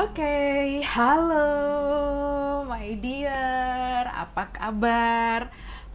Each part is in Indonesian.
okay, halo my dear, apa kabar?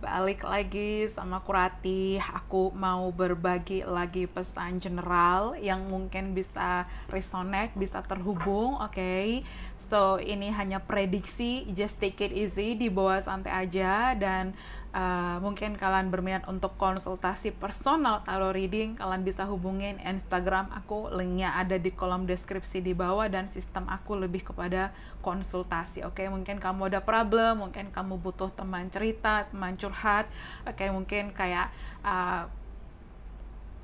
balik lagi sama Kurati. Aku mau berbagi lagi pesan general yang mungkin bisa resonate, bisa terhubung, oke? Okay? So, ini hanya prediksi, just take it easy, dibawa santai aja dan uh, mungkin kalian berminat untuk konsultasi personal tarot reading, kalian bisa hubungin Instagram aku, linknya ada di kolom deskripsi di bawah dan sistem aku lebih kepada konsultasi, oke? Okay? Mungkin kamu ada problem, mungkin kamu butuh teman cerita, teman curhat kayak mungkin kayak uh,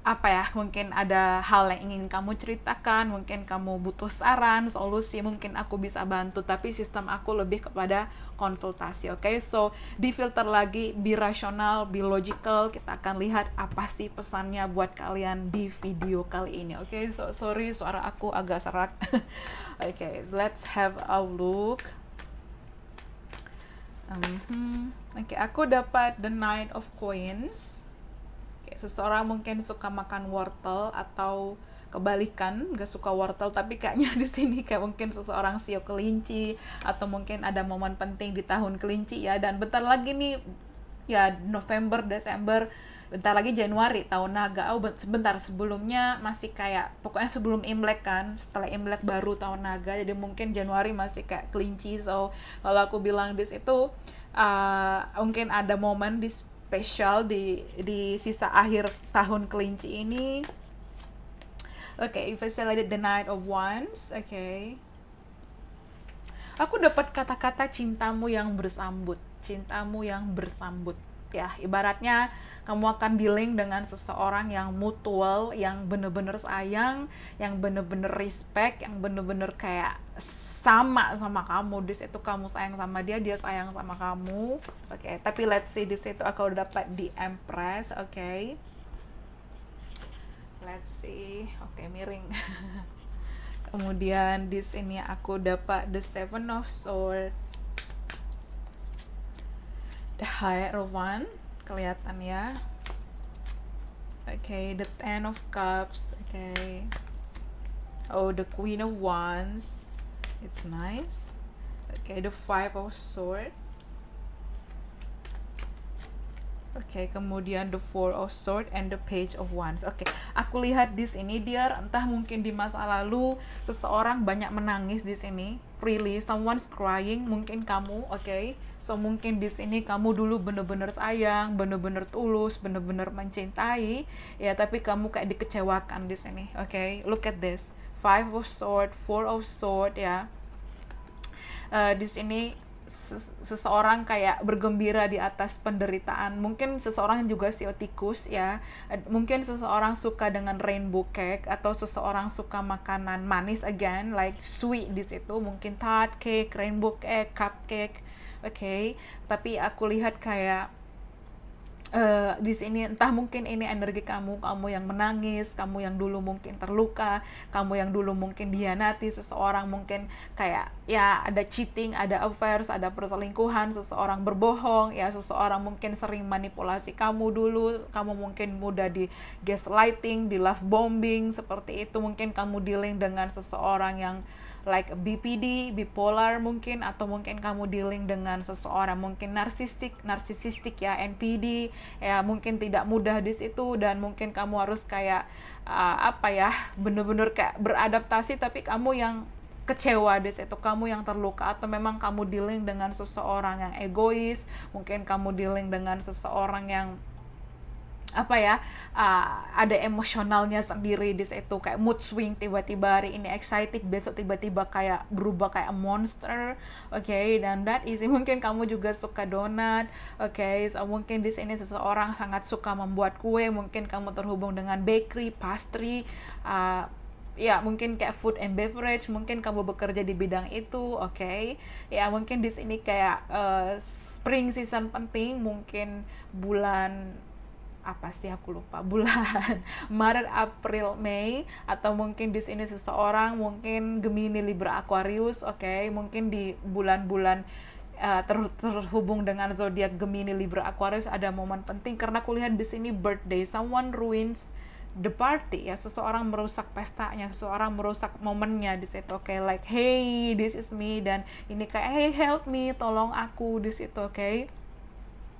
apa ya mungkin ada hal yang ingin kamu ceritakan mungkin kamu butuh saran solusi mungkin aku bisa bantu tapi sistem aku lebih kepada konsultasi oke okay? so filter lagi be rasional be logical kita akan lihat apa sih pesannya buat kalian di video kali ini oke okay? so sorry suara aku agak serak oke okay, let's have a look Mm -hmm. Oke, okay, aku dapat the Nine of Coins. Okay, seseorang mungkin suka makan wortel atau kebalikan gak suka wortel tapi kayaknya di sini kayak mungkin seseorang sio kelinci atau mungkin ada momen penting di tahun kelinci ya dan bentar lagi nih ya November Desember bentar lagi Januari tahun naga oh sebentar sebelumnya masih kayak pokoknya sebelum Imlek kan setelah Imlek baru tahun naga jadi mungkin Januari masih kayak kelinci so kalau aku bilang this itu uh, ah, mungkin ada momen di spesial di di sisa akhir tahun kelinci ini Oke, okay, if I celebrated the night of wands, oke. Okay. Aku dapat kata-kata cintamu yang bersambut, cintamu yang bersambut ya ibaratnya kamu akan dealing dengan seseorang yang mutual yang bener-bener sayang yang bener-bener respect yang bener-bener kayak sama sama kamu di situ kamu sayang sama dia dia sayang sama kamu oke okay. tapi let's see di situ aku udah dapat di empress oke okay. let's see oke okay, miring kemudian di sini aku dapat the seven of sword Hai Roman kelihatan ya oke okay, the ten of cups oke okay. oh the queen of wands it's nice okay the five of sword Oke, okay, kemudian the four of sword and the page of wands. Oke, okay. aku lihat di sini dia entah mungkin di masa lalu seseorang banyak menangis di sini really someone's crying mungkin kamu oke okay? so mungkin di sini kamu dulu bener-bener sayang bener-bener tulus bener-bener mencintai ya tapi kamu kayak dikecewakan di sini oke okay? look at this five of sword four of sword ya uh, di sini seseorang kayak bergembira di atas penderitaan. Mungkin seseorang juga siotikus e ya. Mungkin seseorang suka dengan rainbow cake atau seseorang suka makanan manis again like sweet di situ mungkin tart cake, rainbow cake, cupcake. Oke, okay. tapi aku lihat kayak uh, di sini entah mungkin ini energi kamu, kamu yang menangis, kamu yang dulu mungkin terluka, kamu yang dulu mungkin dianati seseorang mungkin kayak ya ada cheating, ada affairs, ada perselingkuhan, seseorang berbohong, ya seseorang mungkin sering manipulasi kamu dulu, kamu mungkin mudah di gaslighting, di love bombing seperti itu, mungkin kamu dealing dengan seseorang yang like BPD, bipolar mungkin atau mungkin kamu dealing dengan seseorang mungkin narsistik, narsisistik ya NPD ya mungkin tidak mudah di situ dan mungkin kamu harus kayak uh, apa ya bener-bener kayak beradaptasi tapi kamu yang kecewa di situ kamu yang terluka atau memang kamu dealing dengan seseorang yang egois mungkin kamu dealing dengan seseorang yang apa ya uh, ada emosionalnya sendiri di situ kayak mood swing tiba-tiba hari ini excited besok tiba-tiba kayak berubah kayak a monster oke okay? dan that is mungkin kamu juga suka donat oke okay? so, mungkin di sini seseorang sangat suka membuat kue mungkin kamu terhubung dengan bakery pastry uh, ya mungkin kayak food and beverage mungkin kamu bekerja di bidang itu oke okay? ya mungkin di sini kayak uh, spring season penting mungkin bulan apa sih aku lupa bulan Maret April Mei atau mungkin di sini seseorang mungkin Gemini Libra Aquarius oke okay? mungkin di bulan-bulan uh, terhubung dengan zodiak Gemini Libra Aquarius ada momen penting karena kulihat di sini birthday someone ruins the party ya seseorang merusak pestanya seseorang merusak momennya di situ oke okay? like hey this is me dan ini kayak hey help me tolong aku di situ oke okay?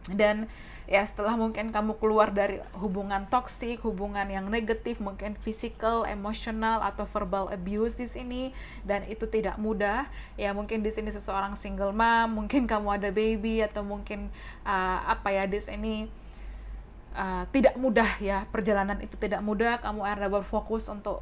dan ya setelah mungkin kamu keluar dari hubungan toksik, hubungan yang negatif, mungkin physical, emotional atau verbal abuse di sini dan itu tidak mudah. Ya mungkin di sini seseorang single mom, mungkin kamu ada baby atau mungkin uh, apa ya di sini uh, tidak mudah ya perjalanan itu tidak mudah. Kamu ada berfokus untuk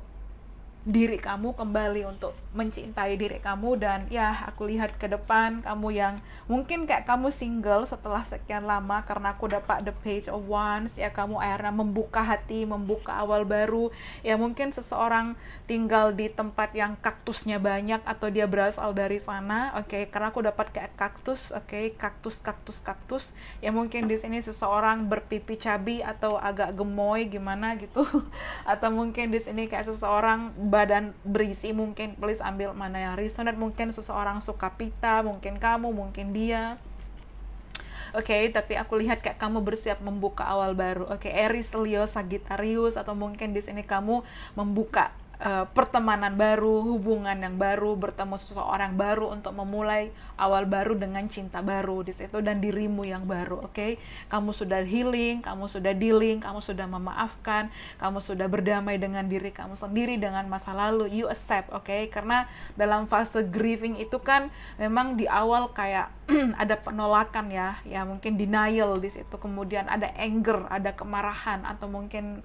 diri kamu kembali untuk mencintai diri kamu dan ya aku lihat ke depan kamu yang mungkin kayak kamu single setelah sekian lama karena aku dapat the page of wands ya kamu akhirnya membuka hati membuka awal baru ya mungkin seseorang tinggal di tempat yang kaktusnya banyak atau dia berasal dari sana oke okay, karena aku dapat kayak kaktus oke okay, kaktus kaktus kaktus ya mungkin di sini seseorang berpipi cabi atau agak gemoy gimana gitu atau mungkin di sini kayak seseorang badan berisi mungkin please ambil mana yang resonate mungkin seseorang suka pita mungkin kamu mungkin dia Oke, okay, tapi aku lihat kayak kamu bersiap membuka awal baru. Oke, okay, Aries, Leo, Sagittarius atau mungkin di sini kamu membuka uh, pertemanan baru, hubungan yang baru, bertemu seseorang baru untuk memulai awal baru dengan cinta baru di situ dan dirimu yang baru, oke? Okay? Kamu sudah healing, kamu sudah dealing, kamu sudah memaafkan, kamu sudah berdamai dengan diri kamu sendiri dengan masa lalu. You accept, oke? Okay? Karena dalam fase grieving itu kan memang di awal kayak ada penolakan ya, ya mungkin denial di situ, kemudian ada anger, ada kemarahan atau mungkin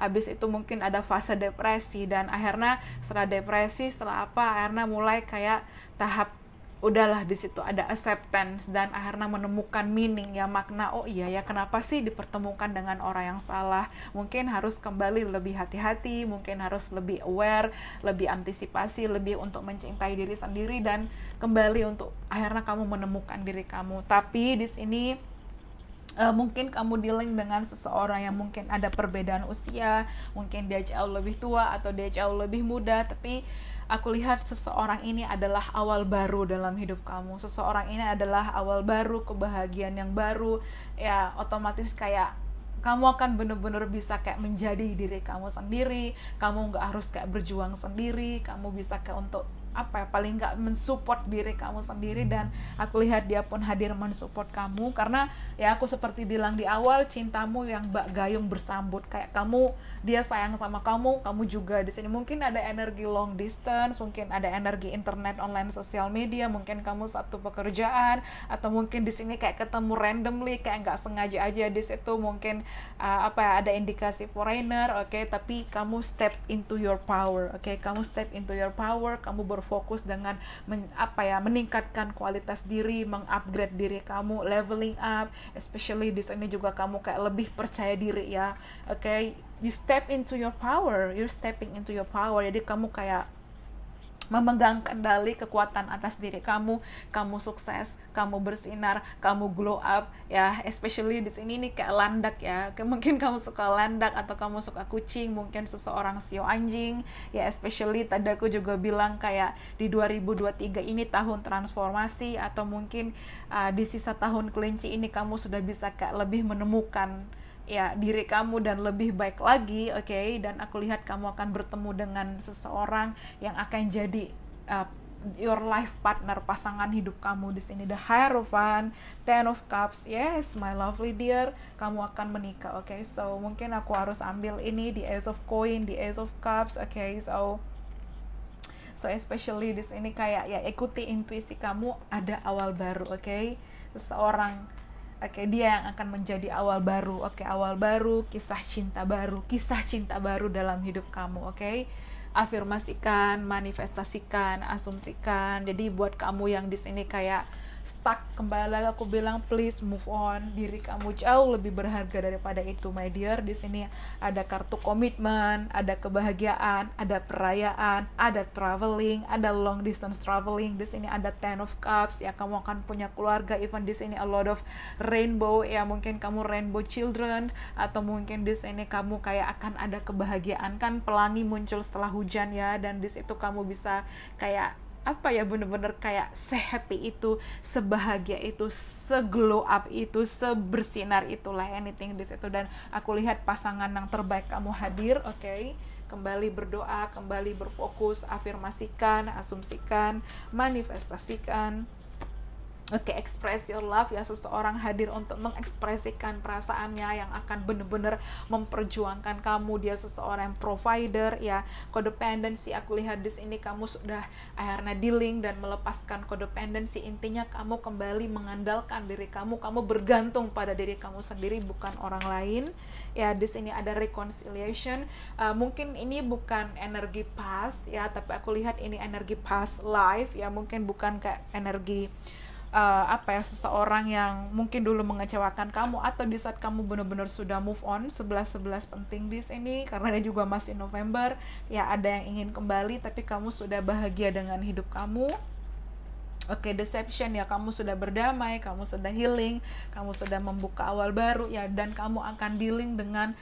habis itu mungkin ada fase depresi dan akhirnya setelah depresi setelah apa akhirnya mulai kayak tahap udahlah di situ ada acceptance dan akhirnya menemukan meaning ya makna oh iya ya kenapa sih dipertemukan dengan orang yang salah mungkin harus kembali lebih hati-hati mungkin harus lebih aware lebih antisipasi lebih untuk mencintai diri sendiri dan kembali untuk akhirnya kamu menemukan diri kamu tapi di sini uh, mungkin kamu dealing dengan seseorang yang mungkin ada perbedaan usia, mungkin dia jauh lebih tua atau dia jauh lebih muda, tapi aku lihat seseorang ini adalah awal baru dalam hidup kamu. Seseorang ini adalah awal baru, kebahagiaan yang baru. Ya, otomatis kayak kamu akan bener-bener bisa kayak menjadi diri kamu sendiri kamu nggak harus kayak berjuang sendiri kamu bisa kayak untuk apa ya paling nggak mensupport diri kamu sendiri dan aku lihat dia pun hadir mensupport kamu karena ya aku seperti bilang di awal cintamu yang bak gayung bersambut kayak kamu dia sayang sama kamu kamu juga di sini mungkin ada energi long distance mungkin ada energi internet online sosial media mungkin kamu satu pekerjaan atau mungkin di sini kayak ketemu randomly kayak nggak sengaja aja di situ mungkin uh, apa ya ada indikasi foreigner oke okay? tapi kamu step into your power oke okay? kamu step into your power kamu ber berfokus dengan men, apa ya meningkatkan kualitas diri mengupgrade diri kamu leveling up especially di sini juga kamu kayak lebih percaya diri ya oke okay? you step into your power you're stepping into your power jadi kamu kayak memegang kendali kekuatan atas diri kamu kamu sukses kamu bersinar kamu glow up ya especially di sini nih kayak landak ya mungkin kamu suka landak atau kamu suka kucing mungkin seseorang sio anjing ya especially tadi aku juga bilang kayak di 2023 ini tahun transformasi atau mungkin uh, di sisa tahun kelinci ini kamu sudah bisa kayak lebih menemukan ya diri kamu dan lebih baik lagi, oke? Okay? Dan aku lihat kamu akan bertemu dengan seseorang yang akan jadi uh, your life partner, pasangan hidup kamu di sini. The Hierophant, Ten of Cups, yes, my lovely dear, kamu akan menikah, oke? Okay? So mungkin aku harus ambil ini di Ace of Coin, di Ace of Cups, oke? Okay? So So especially di sini kayak ya ikuti intuisi kamu ada awal baru, oke? Okay? Seseorang Oke, dia yang akan menjadi awal baru. Oke, awal baru, kisah cinta baru, kisah cinta baru dalam hidup kamu. Oke, afirmasikan, manifestasikan, asumsikan. Jadi buat kamu yang di sini kayak stuck kembali lagi aku bilang please move on diri kamu jauh lebih berharga daripada itu my dear di sini ada kartu komitmen ada kebahagiaan ada perayaan ada traveling ada long distance traveling di sini ada ten of cups ya kamu akan punya keluarga even di sini a lot of rainbow ya mungkin kamu rainbow children atau mungkin di sini kamu kayak akan ada kebahagiaan kan pelangi muncul setelah hujan ya dan di situ kamu bisa kayak apa ya bener-bener kayak sehappy itu, sebahagia itu, seglow up itu, sebersinar itulah anything di situ dan aku lihat pasangan yang terbaik kamu hadir, oke. Okay? Kembali berdoa, kembali berfokus, afirmasikan, asumsikan, manifestasikan Oke, okay, express your love ya seseorang hadir untuk mengekspresikan perasaannya yang akan benar-benar memperjuangkan kamu. Dia seseorang yang provider ya. Codependency aku lihat di sini kamu sudah akhirnya dealing dan melepaskan codependency. Intinya kamu kembali mengandalkan diri kamu. Kamu bergantung pada diri kamu sendiri bukan orang lain. Ya, di sini ada reconciliation. Uh, mungkin ini bukan energi past ya, tapi aku lihat ini energi past life ya. Mungkin bukan kayak energi uh, apa ya seseorang yang mungkin dulu mengecewakan kamu atau di saat kamu benar-benar sudah move on 11-11 penting di sini karena dia juga masih November ya ada yang ingin kembali tapi kamu sudah bahagia dengan hidup kamu Oke, okay, deception ya kamu sudah berdamai, kamu sudah healing, kamu sudah membuka awal baru ya dan kamu akan dealing dengan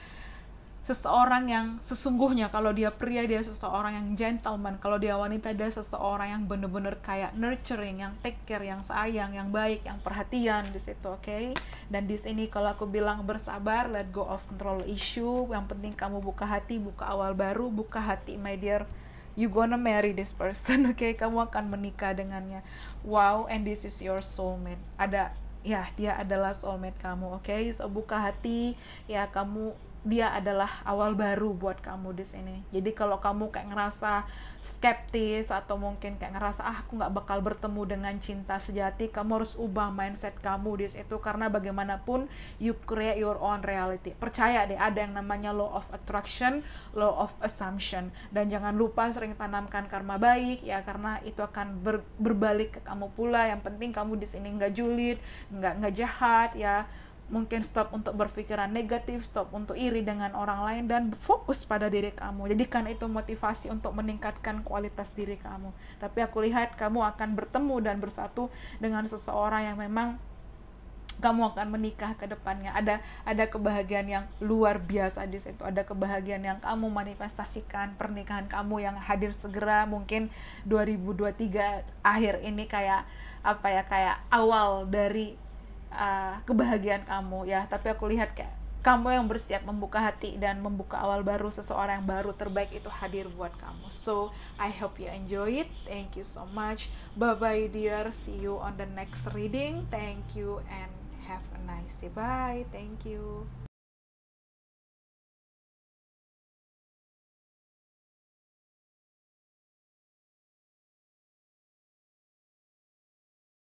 seseorang yang sesungguhnya kalau dia pria dia seseorang yang gentleman kalau dia wanita dia seseorang yang bener-bener kayak nurturing yang take care yang sayang yang baik yang perhatian di situ oke okay? dan di sini kalau aku bilang bersabar let go of control issue yang penting kamu buka hati buka awal baru buka hati my dear you gonna marry this person oke okay? kamu akan menikah dengannya wow and this is your soulmate ada ya dia adalah soulmate kamu oke okay? so buka hati ya kamu dia adalah awal baru buat kamu di sini. Jadi kalau kamu kayak ngerasa skeptis atau mungkin kayak ngerasa ah aku nggak bakal bertemu dengan cinta sejati, kamu harus ubah mindset kamu di situ karena bagaimanapun you create your own reality. Percaya deh ada yang namanya law of attraction, law of assumption dan jangan lupa sering tanamkan karma baik ya karena itu akan ber, berbalik ke kamu pula. Yang penting kamu di sini nggak julid, nggak nggak jahat ya mungkin stop untuk berpikiran negatif, stop untuk iri dengan orang lain dan fokus pada diri kamu. Jadi Jadikan itu motivasi untuk meningkatkan kualitas diri kamu. Tapi aku lihat kamu akan bertemu dan bersatu dengan seseorang yang memang kamu akan menikah ke depannya. Ada ada kebahagiaan yang luar biasa di situ. Ada kebahagiaan yang kamu manifestasikan pernikahan kamu yang hadir segera mungkin 2023 akhir ini kayak apa ya kayak awal dari uh, kebahagiaan kamu ya tapi aku lihat kayak kamu yang bersiap membuka hati dan membuka awal baru seseorang yang baru terbaik itu hadir buat kamu so I hope you enjoy it thank you so much bye bye dear see you on the next reading thank you and have a nice day bye thank you